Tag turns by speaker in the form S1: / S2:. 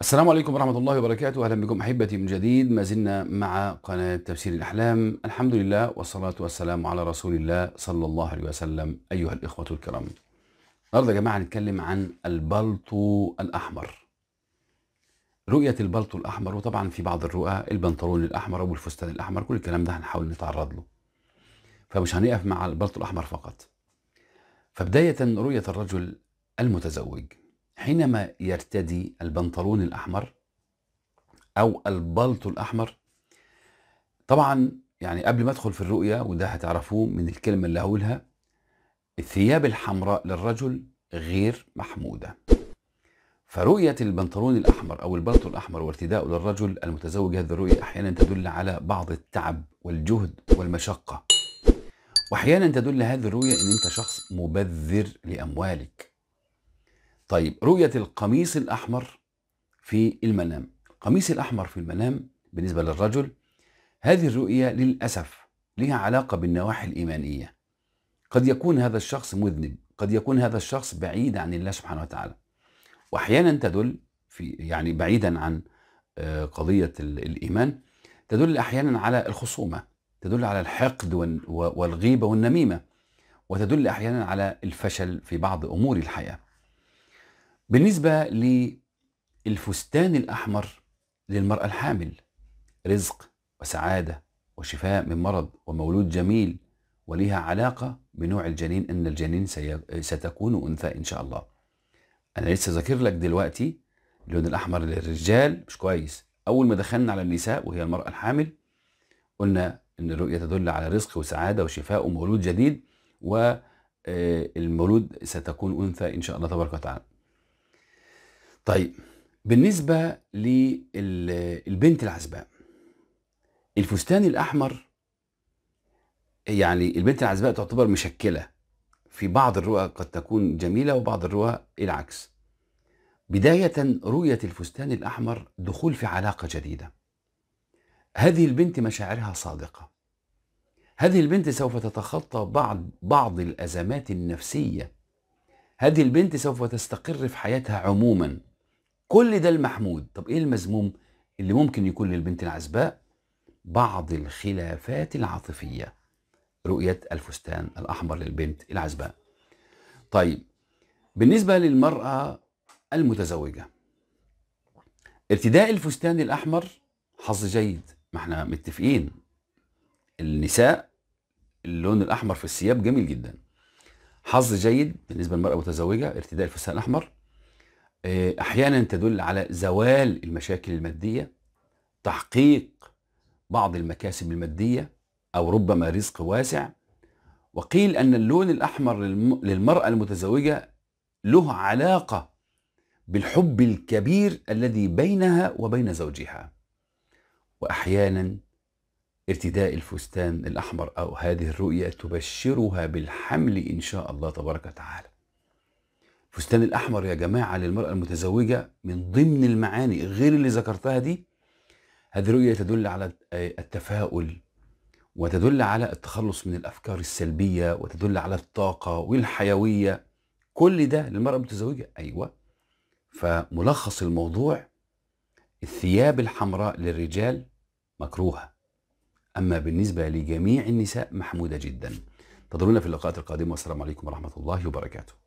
S1: السلام عليكم ورحمة الله وبركاته أهلا بكم أحبتي من جديد ما زلنا مع قناة تفسير الأحلام الحمد لله والصلاة والسلام على رسول الله صلى الله عليه وسلم أيها الإخوة الكرام النهاردة يا جماعة هنتكلم عن البلط الأحمر رؤية البلط الأحمر وطبعا في بعض الرؤى البنطلون الأحمر أو الفستان الأحمر كل الكلام ده هنحاول نتعرض له فمش هنقف مع البلط الأحمر فقط فبداية رؤية الرجل المتزوج حينما يرتدي البنطلون الأحمر أو البلطو الأحمر طبعا يعني قبل ما أدخل في الرؤية وده هتعرفوه من الكلمة اللي هقولها الثياب الحمراء للرجل غير محمودة فرؤية البنطلون الأحمر أو البلطو الأحمر وارتداؤه للرجل المتزوج هذه الرؤية أحيانا تدل على بعض التعب والجهد والمشقة وأحيانا تدل هذه الرؤية أن أنت شخص مبذر لأموالك طيب رؤية القميص الأحمر في المنام القميص الأحمر في المنام بالنسبة للرجل هذه الرؤية للأسف لها علاقة بالنواحي الإيمانية قد يكون هذا الشخص مذنب قد يكون هذا الشخص بعيد عن الله سبحانه وتعالى وأحيانا تدل في يعني بعيدا عن آه، قضية الإيمان تدل أحيانا على الخصومة تدل على الحقد والغيبة والنميمة وتدل أحيانا على الفشل في بعض أمور الحياة بالنسبة للفستان الأحمر للمرأة الحامل رزق وسعادة وشفاء من مرض ومولود جميل وليها علاقة بنوع الجنين أن الجنين ستكون أنثى إن شاء الله أنا لسه ذاكر لك دلوقتي اللون الأحمر للرجال مش كويس أول ما دخلنا على النساء وهي المرأة الحامل قلنا أن الرؤية تدل على رزق وسعادة وشفاء ومولود جديد والمولود آه، ستكون أنثى إن شاء الله تبارك وتعالى طيب بالنسبة للبنت العزباء الفستان الأحمر يعني البنت العزباء تعتبر مشكلة في بعض الرؤى قد تكون جميلة وبعض الرؤى العكس بداية رؤية الفستان الأحمر دخول في علاقة جديدة هذه البنت مشاعرها صادقة هذه البنت سوف تتخطى بعض بعض الأزمات النفسية هذه البنت سوف تستقر في حياتها عموما كل ده المحمود طب ايه المذموم اللي ممكن يكون للبنت العزباء بعض الخلافات العاطفية رؤية الفستان الأحمر للبنت العزباء طيب بالنسبة للمرأة المتزوجة ارتداء الفستان الأحمر حظ جيد ما احنا متفقين النساء اللون الأحمر في الثياب جميل جدا حظ جيد بالنسبة للمرأة المتزوجة ارتداء الفستان الأحمر آه، احيانا تدل على زوال المشاكل الماديه تحقيق بعض المكاسب الماديه او ربما رزق واسع وقيل ان اللون الاحمر للمراه المتزوجه له علاقه بالحب الكبير الذي بينها وبين زوجها واحيانا ارتداء الفستان الاحمر او هذه الرؤيه تبشرها بالحمل ان شاء الله تبارك وتعالى الفستان الاحمر يا جماعه للمراه المتزوجه من ضمن المعاني غير اللي ذكرتها دي هذه رؤيه تدل على التفاؤل وتدل على التخلص من الافكار السلبيه وتدل على الطاقه والحيويه كل ده للمراه المتزوجه ايوه فملخص الموضوع الثياب الحمراء للرجال مكروهه اما بالنسبه لجميع النساء محموده جدا تضرونا في اللقاءات القادمه والسلام عليكم ورحمه الله وبركاته